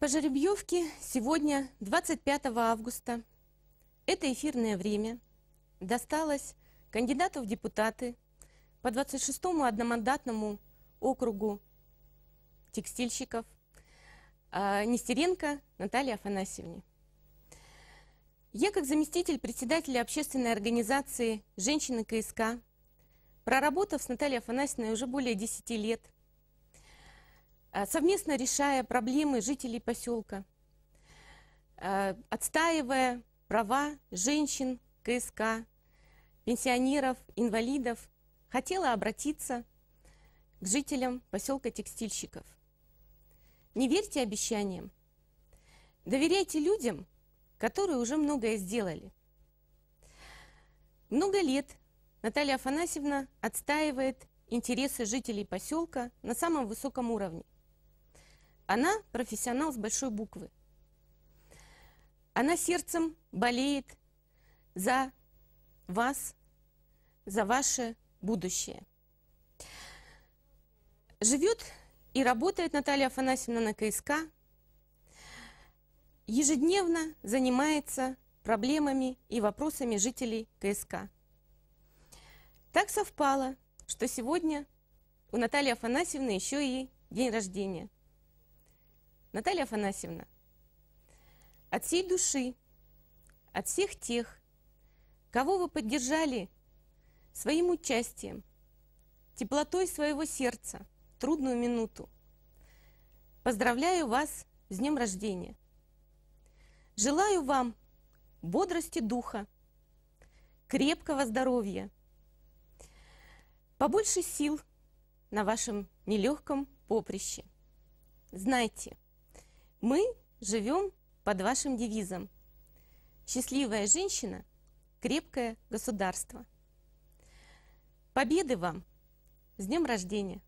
По жеребьевке сегодня, 25 августа, это эфирное время, досталось кандидату в депутаты по 26-му одномандатному округу текстильщиков а, Нестеренко Наталье Афанасьевне. Я, как заместитель председателя общественной организации «Женщины КСК», проработав с Натальей Афанасьевной уже более 10 лет – Э, совместно решая проблемы жителей поселка, э, отстаивая права женщин, КСК, пенсионеров, инвалидов, хотела обратиться к жителям поселка текстильщиков. Не верьте обещаниям. Доверяйте людям, которые уже многое сделали. Много лет Наталья Афанасьевна отстаивает интересы жителей поселка на самом высоком уровне – она профессионал с большой буквы. Она сердцем болеет за вас, за ваше будущее. Живет и работает Наталья Афанасьевна на КСК. Ежедневно занимается проблемами и вопросами жителей КСК. Так совпало, что сегодня у Натальи Афанасьевны еще и день рождения – Наталья Афанасьевна, от всей души, от всех тех, кого вы поддержали своим участием, теплотой своего сердца, трудную минуту, поздравляю вас с днем рождения. Желаю вам бодрости духа, крепкого здоровья, побольше сил на вашем нелегком поприще. Знайте, мы живем под вашим девизом «Счастливая женщина, крепкое государство». Победы вам! С днем рождения!